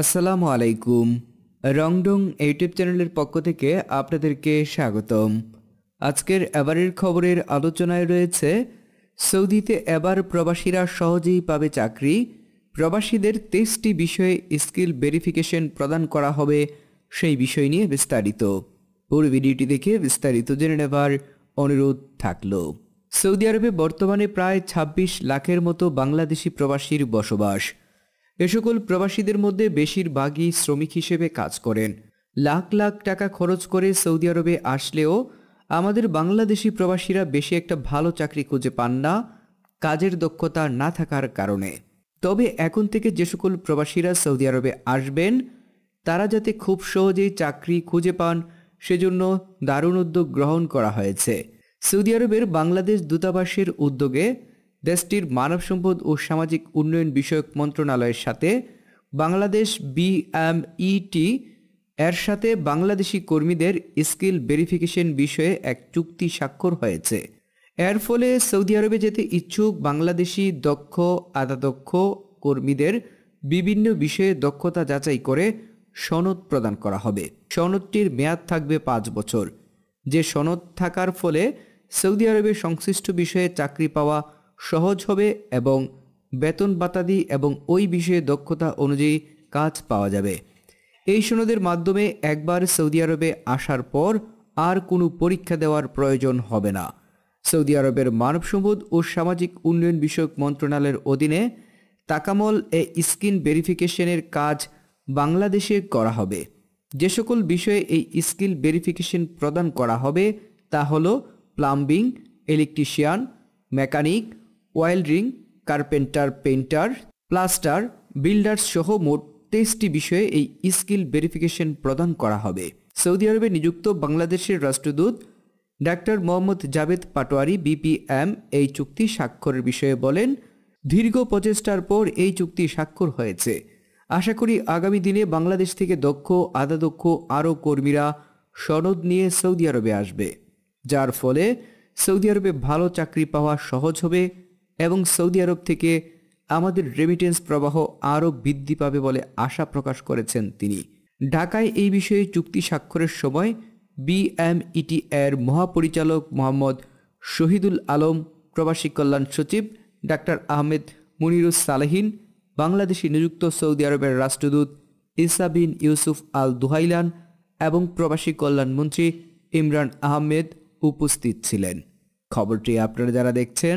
আসসালামু আলাইকুম রংডং ইউটিউব চ্যানেলের পক্ষ থেকে আপনাদেরকে স্বাগতম আজকের এবারের খবরের আলোচনায় রয়েছে সৌদিতে এবার প্রবাসীরা সহজেই পাবে চাকরি প্রবাসীদের তেইশটি বিষয়ে স্কিল ভেরিফিকেশন প্রদান করা হবে সেই বিষয় নিয়ে বিস্তারিত পুরো ভিডিওটি দেখে বিস্তারিত জেনে নেবার অনুরোধ থাকল সৌদি আরবে বর্তমানে প্রায় ২৬ লাখের মতো বাংলাদেশি প্রবাসীর বসবাস এ সকল প্রবাসীদের মধ্যে বেশিরভাগই শ্রমিক হিসেবে কাজ করেন লাখ লাখ টাকা খরচ করে সৌদি আরবে আসলেও আমাদের বাংলাদেশি প্রবাসীরা বেশি একটা ভালো চাকরি খুঁজে পান না কাজের দক্ষতা না থাকার কারণে তবে এখন থেকে যে সকল প্রবাসীরা সৌদি আরবে আসবেন তারা যাতে খুব সহজেই চাকরি খুঁজে পান সেজন্য দারুণ উদ্যোগ গ্রহণ করা হয়েছে সৌদি আরবের বাংলাদেশ দূতাবাসের উদ্যোগে দেশটির মানব সম্পদ ও সামাজিক উন্নয়ন বিষয়ক মন্ত্রণালয়ের সাথে বাংলাদেশ বিএমইটি e এর সাথে বাংলাদেশি কর্মীদের স্কিল ভেরিফিকেশন বিষয়ে এক চুক্তি স্বাক্ষর হয়েছে এর ফলে সৌদি আরবে যেতে ইচ্ছুক বাংলাদেশি দক্ষ আদাদক্ষ কর্মীদের বিভিন্ন বিষয়ে দক্ষতা যাচাই করে সনদ প্রদান করা হবে সনদটির মেয়াদ থাকবে পাঁচ বছর যে সনদ থাকার ফলে সৌদি আরবে সংশ্লিষ্ট বিষয়ে চাকরি পাওয়া সহজ হবে এবং বেতন বাতাদি এবং ওই বিষয়ে দক্ষতা অনুযায়ী কাজ পাওয়া যাবে এই সনদের মাধ্যমে একবার সৌদি আরবে আসার পর আর কোনো পরীক্ষা দেওয়ার প্রয়োজন হবে না সৌদি আরবের মানব সম্পদ ও সামাজিক উন্নয়ন বিষয়ক মন্ত্রণালয়ের অধীনে তাকামল এ স্কিন ভেরিফিকেশনের কাজ বাংলাদেশে করা হবে যে সকল বিষয়ে এই স্কিল ভেরিফিকেশন প্রদান করা হবে তা হল plumbing electrician mechanic welding carpenter painter plaster builders সহ মোট তেইশটি বিষয়ে এই স্কিল ভেরিফিকেশন প্রদান করা হবে সৌদি আরবে নিযুক্ত বাংলাদেশের রাষ্ট্রদূত ডাক্তার মোহাম্মদ জাবেদ পাটোয়ারি বিপিএম এই চুক্তি স্বাক্ষরের বিষয়ে বলেন দীর্ঘ প্রচেষ্টার পর এই চুক্তি স্বাক্ষর হয়েছে আশা করি আগামী দিনে বাংলাদেশ থেকে দক্ষ আদাদক্ষ আরও কর্মীরা সনদ নিয়ে সৌদি আরবে আসবে যার ফলে সৌদি আরবে ভালো চাকরি পাওয়া সহজ হবে এবং সৌদি আরব থেকে আমাদের রেমিটেন্স প্রবাহ আরও বৃদ্ধি পাবে বলে আশা প্রকাশ করেছেন তিনি ঢাকায় এই বিষয়ে চুক্তি স্বাক্ষরের সময় বিএমইটি e এর মহাপরিচালক মোহাম্মদ শহীদুল আলম প্রবাসী কল্যাণ সচিব ডাক্তার আহমেদ মুনিরুস সালেহিন বাংলাদেশি নিযুক্ত সৌদি আরবের রাষ্ট্রদূত ইসা বিন ইউসুফ আল দুহাইলান এবং প্রবাসী কল্যাণমন্ত্রী ইমরান আহমেদ উপস্থিত ছিলেন খবরটি আপনারা যারা দেখছেন